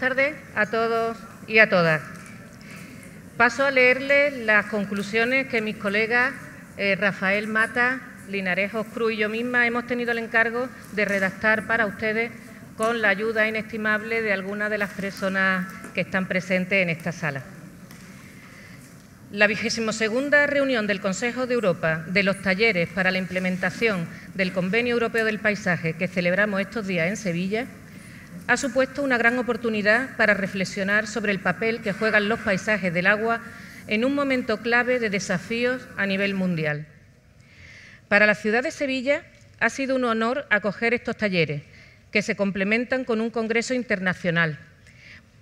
tardes a todos y a todas. Paso a leerles las conclusiones que mis colegas eh, Rafael Mata, Linares Cruz y yo misma hemos tenido el encargo de redactar para ustedes con la ayuda inestimable de algunas de las personas que están presentes en esta sala. La vigésimo segunda reunión del Consejo de Europa de los talleres para la implementación del Convenio Europeo del Paisaje que celebramos estos días en Sevilla ha supuesto una gran oportunidad para reflexionar sobre el papel que juegan los paisajes del agua en un momento clave de desafíos a nivel mundial. Para la ciudad de Sevilla ha sido un honor acoger estos talleres, que se complementan con un congreso internacional,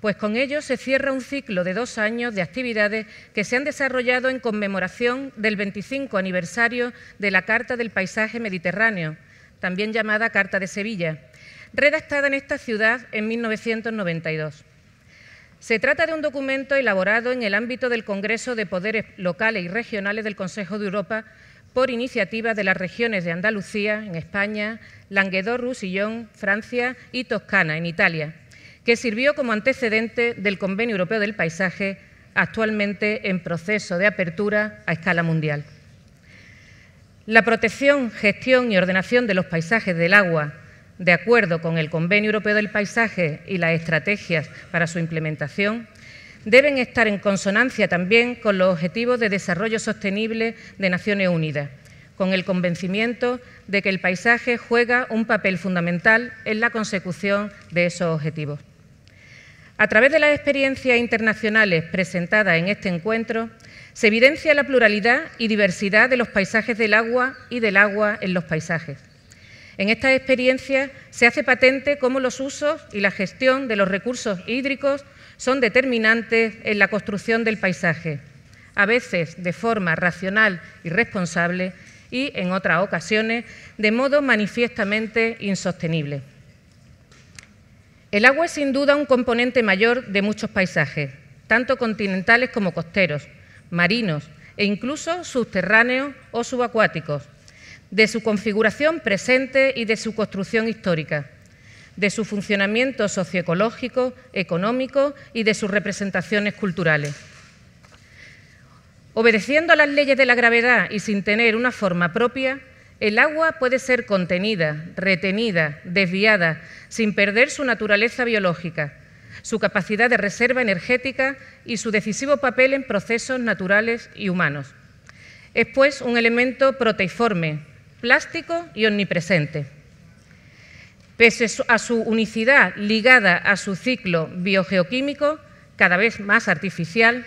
pues con ellos se cierra un ciclo de dos años de actividades que se han desarrollado en conmemoración del 25 aniversario de la Carta del Paisaje Mediterráneo, también llamada Carta de Sevilla, redactada en esta ciudad en 1992. Se trata de un documento elaborado en el ámbito del Congreso de Poderes Locales y Regionales del Consejo de Europa por iniciativa de las regiones de Andalucía, en España, Languedoc-Roussillon, Francia y Toscana, en Italia, que sirvió como antecedente del Convenio Europeo del Paisaje, actualmente en proceso de apertura a escala mundial. La protección, gestión y ordenación de los paisajes del agua de acuerdo con el Convenio Europeo del Paisaje y las estrategias para su implementación, deben estar en consonancia también con los Objetivos de Desarrollo Sostenible de Naciones Unidas, con el convencimiento de que el paisaje juega un papel fundamental en la consecución de esos objetivos. A través de las experiencias internacionales presentadas en este encuentro, se evidencia la pluralidad y diversidad de los paisajes del agua y del agua en los paisajes en esta experiencia se hace patente cómo los usos y la gestión de los recursos hídricos son determinantes en la construcción del paisaje, a veces de forma racional y responsable y en otras ocasiones de modo manifiestamente insostenible. El agua es sin duda un componente mayor de muchos paisajes, tanto continentales como costeros, marinos e incluso subterráneos o subacuáticos, de su configuración presente y de su construcción histórica, de su funcionamiento socioecológico, económico y de sus representaciones culturales. Obedeciendo a las leyes de la gravedad y sin tener una forma propia, el agua puede ser contenida, retenida, desviada, sin perder su naturaleza biológica, su capacidad de reserva energética y su decisivo papel en procesos naturales y humanos. Es pues un elemento proteiforme, plástico y omnipresente. Pese a su unicidad ligada a su ciclo biogeoquímico, cada vez más artificial,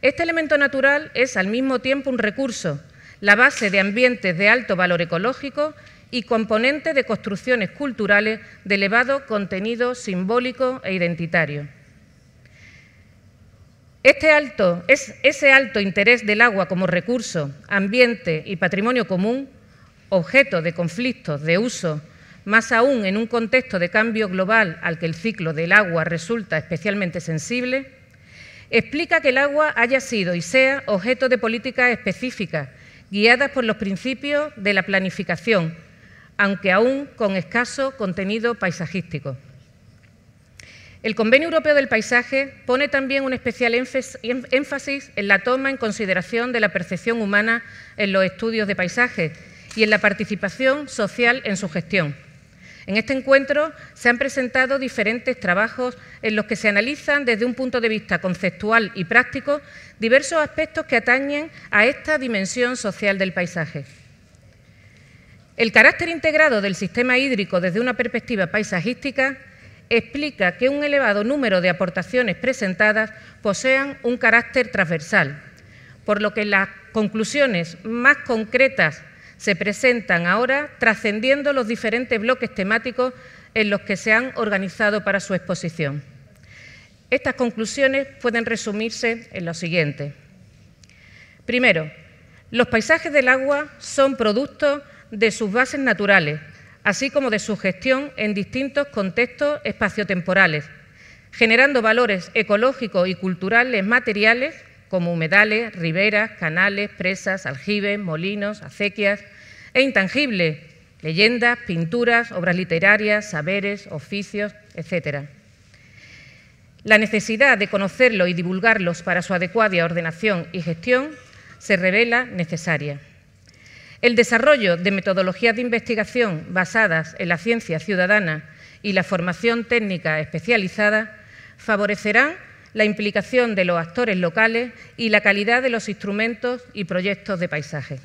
este elemento natural es al mismo tiempo un recurso, la base de ambientes de alto valor ecológico y componente de construcciones culturales de elevado contenido simbólico e identitario. Este ese alto interés del agua como recurso, ambiente y patrimonio común objeto de conflictos de uso, más aún en un contexto de cambio global al que el ciclo del agua resulta especialmente sensible, explica que el agua haya sido y sea objeto de políticas específicas guiadas por los principios de la planificación, aunque aún con escaso contenido paisajístico. El Convenio Europeo del Paisaje pone también un especial énfasis en la toma en consideración de la percepción humana en los estudios de paisaje y en la participación social en su gestión. En este encuentro se han presentado diferentes trabajos en los que se analizan desde un punto de vista conceptual y práctico diversos aspectos que atañen a esta dimensión social del paisaje. El carácter integrado del sistema hídrico desde una perspectiva paisajística explica que un elevado número de aportaciones presentadas posean un carácter transversal, por lo que las conclusiones más concretas se presentan ahora trascendiendo los diferentes bloques temáticos en los que se han organizado para su exposición. Estas conclusiones pueden resumirse en lo siguiente. Primero, los paisajes del agua son productos de sus bases naturales, así como de su gestión en distintos contextos espaciotemporales, generando valores ecológicos y culturales materiales como humedales, riberas, canales, presas, aljibes, molinos, acequias, e intangible, leyendas, pinturas, obras literarias, saberes, oficios, etc. La necesidad de conocerlos y divulgarlos para su adecuada ordenación y gestión se revela necesaria. El desarrollo de metodologías de investigación basadas en la ciencia ciudadana y la formación técnica especializada favorecerán la implicación de los actores locales y la calidad de los instrumentos y proyectos de paisaje.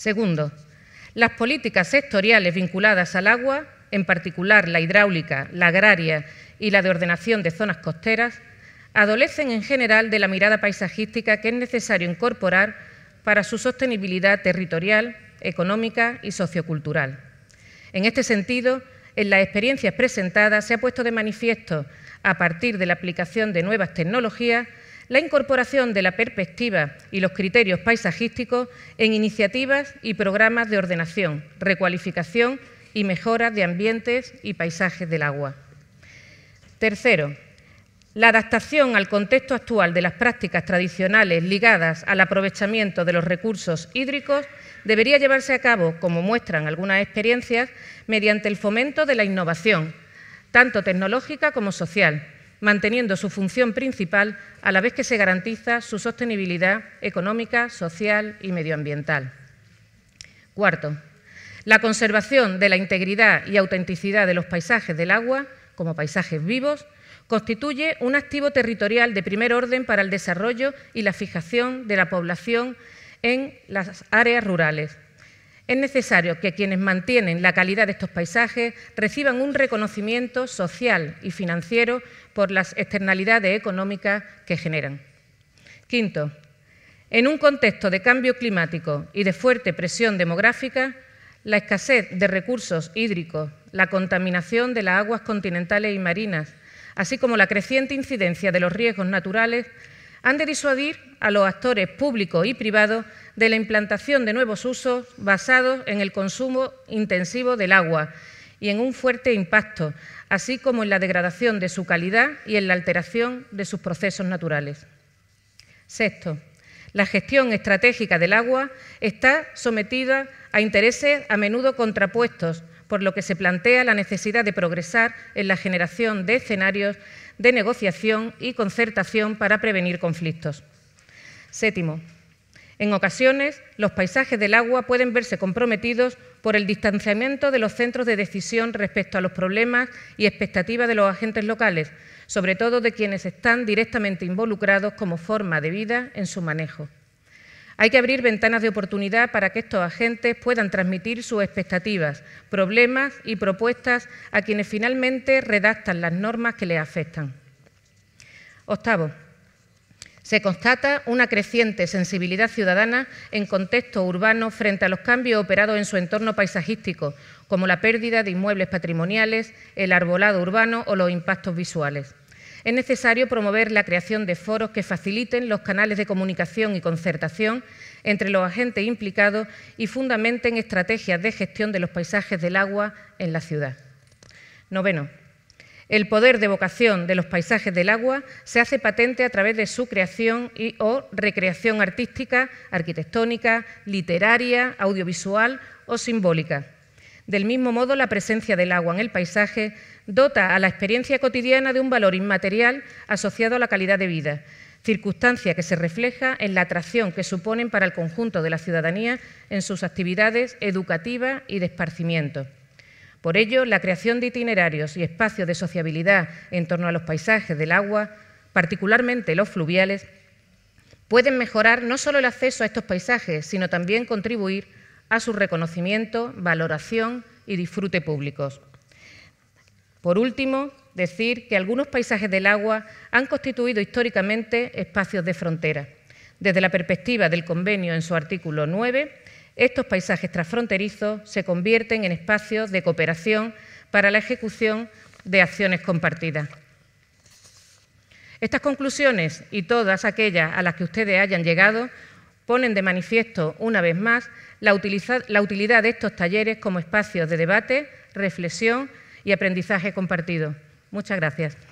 Segundo, las políticas sectoriales vinculadas al agua, en particular la hidráulica, la agraria y la de ordenación de zonas costeras, adolecen en general de la mirada paisajística que es necesario incorporar para su sostenibilidad territorial, económica y sociocultural. En este sentido, en las experiencias presentadas se ha puesto de manifiesto, a partir de la aplicación de nuevas tecnologías, la incorporación de la perspectiva y los criterios paisajísticos en iniciativas y programas de ordenación, recualificación y mejora de ambientes y paisajes del agua. Tercero, la adaptación al contexto actual de las prácticas tradicionales ligadas al aprovechamiento de los recursos hídricos debería llevarse a cabo, como muestran algunas experiencias, mediante el fomento de la innovación, tanto tecnológica como social, manteniendo su función principal a la vez que se garantiza su sostenibilidad económica, social y medioambiental. Cuarto, la conservación de la integridad y autenticidad de los paisajes del agua como paisajes vivos constituye un activo territorial de primer orden para el desarrollo y la fijación de la población en las áreas rurales. Es necesario que quienes mantienen la calidad de estos paisajes reciban un reconocimiento social y financiero por las externalidades económicas que generan. Quinto, en un contexto de cambio climático y de fuerte presión demográfica, la escasez de recursos hídricos, la contaminación de las aguas continentales y marinas, así como la creciente incidencia de los riesgos naturales, han de disuadir a los actores públicos y privados de la implantación de nuevos usos basados en el consumo intensivo del agua y en un fuerte impacto, así como en la degradación de su calidad y en la alteración de sus procesos naturales. Sexto, la gestión estratégica del agua está sometida a intereses a menudo contrapuestos, por lo que se plantea la necesidad de progresar en la generación de escenarios de negociación y concertación para prevenir conflictos. Séptimo, en ocasiones, los paisajes del agua pueden verse comprometidos por el distanciamiento de los centros de decisión respecto a los problemas y expectativas de los agentes locales, sobre todo de quienes están directamente involucrados como forma de vida en su manejo. Hay que abrir ventanas de oportunidad para que estos agentes puedan transmitir sus expectativas, problemas y propuestas a quienes finalmente redactan las normas que les afectan. Octavo, se constata una creciente sensibilidad ciudadana en contextos urbanos frente a los cambios operados en su entorno paisajístico, como la pérdida de inmuebles patrimoniales, el arbolado urbano o los impactos visuales. Es necesario promover la creación de foros que faciliten los canales de comunicación y concertación entre los agentes implicados y fundamenten estrategias de gestión de los paisajes del agua en la ciudad. Noveno, el poder de vocación de los paisajes del agua se hace patente a través de su creación y o recreación artística, arquitectónica, literaria, audiovisual o simbólica. Del mismo modo, la presencia del agua en el paisaje dota a la experiencia cotidiana de un valor inmaterial asociado a la calidad de vida, circunstancia que se refleja en la atracción que suponen para el conjunto de la ciudadanía en sus actividades educativas y de esparcimiento. Por ello, la creación de itinerarios y espacios de sociabilidad en torno a los paisajes del agua, particularmente los fluviales, pueden mejorar no solo el acceso a estos paisajes, sino también contribuir a su reconocimiento, valoración y disfrute públicos. Por último, decir que algunos paisajes del agua han constituido históricamente espacios de frontera. Desde la perspectiva del convenio en su artículo 9, estos paisajes transfronterizos se convierten en espacios de cooperación para la ejecución de acciones compartidas. Estas conclusiones y todas aquellas a las que ustedes hayan llegado ponen de manifiesto una vez más la, la utilidad de estos talleres como espacios de debate, reflexión y aprendizaje compartido. Muchas gracias.